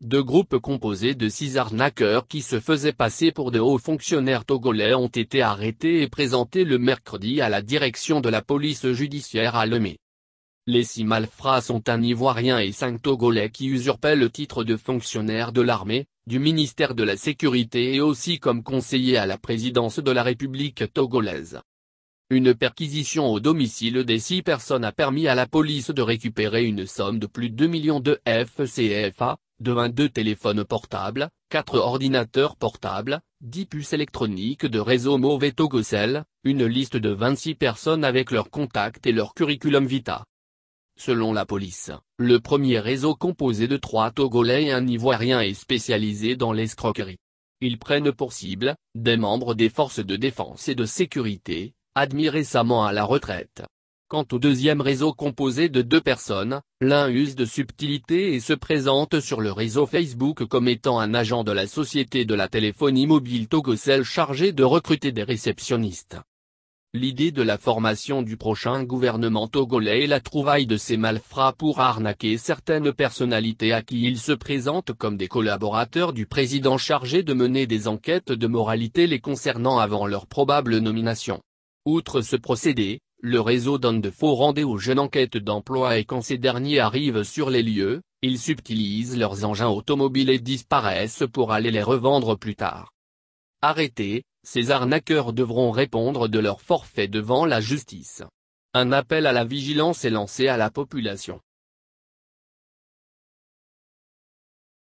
Deux groupes composés de six arnaqueurs qui se faisaient passer pour de hauts fonctionnaires togolais ont été arrêtés et présentés le mercredi à la direction de la police judiciaire à Lomé. Les six malfrats sont un Ivoirien et cinq Togolais qui usurpaient le titre de fonctionnaire de l'armée, du ministère de la Sécurité et aussi comme conseiller à la présidence de la République togolaise. Une perquisition au domicile des six personnes a permis à la police de récupérer une somme de plus de 2 millions de FCFA, de 22 téléphones portables, 4 ordinateurs portables, 10 puces électroniques de réseau Mauvais Togosel, une liste de 26 personnes avec leurs contacts et leur curriculum vitae. Selon la police, le premier réseau composé de trois Togolais et un Ivoirien est spécialisé dans l'escroquerie. Ils prennent pour cible, des membres des forces de défense et de sécurité, admis récemment à la retraite. Quant au deuxième réseau composé de deux personnes, l'un use de subtilité et se présente sur le réseau Facebook comme étant un agent de la société de la téléphonie mobile Togocel chargé de recruter des réceptionnistes. L'idée de la formation du prochain gouvernement togolais est la trouvaille de ces malfrats pour arnaquer certaines personnalités à qui ils se présentent comme des collaborateurs du président chargé de mener des enquêtes de moralité les concernant avant leur probable nomination. Outre ce procédé, le réseau donne de faux rendez-vous aux jeunes enquêtes d'emploi et quand ces derniers arrivent sur les lieux, ils subtilisent leurs engins automobiles et disparaissent pour aller les revendre plus tard. Arrêtés, ces arnaqueurs devront répondre de leur forfait devant la justice. Un appel à la vigilance est lancé à la population.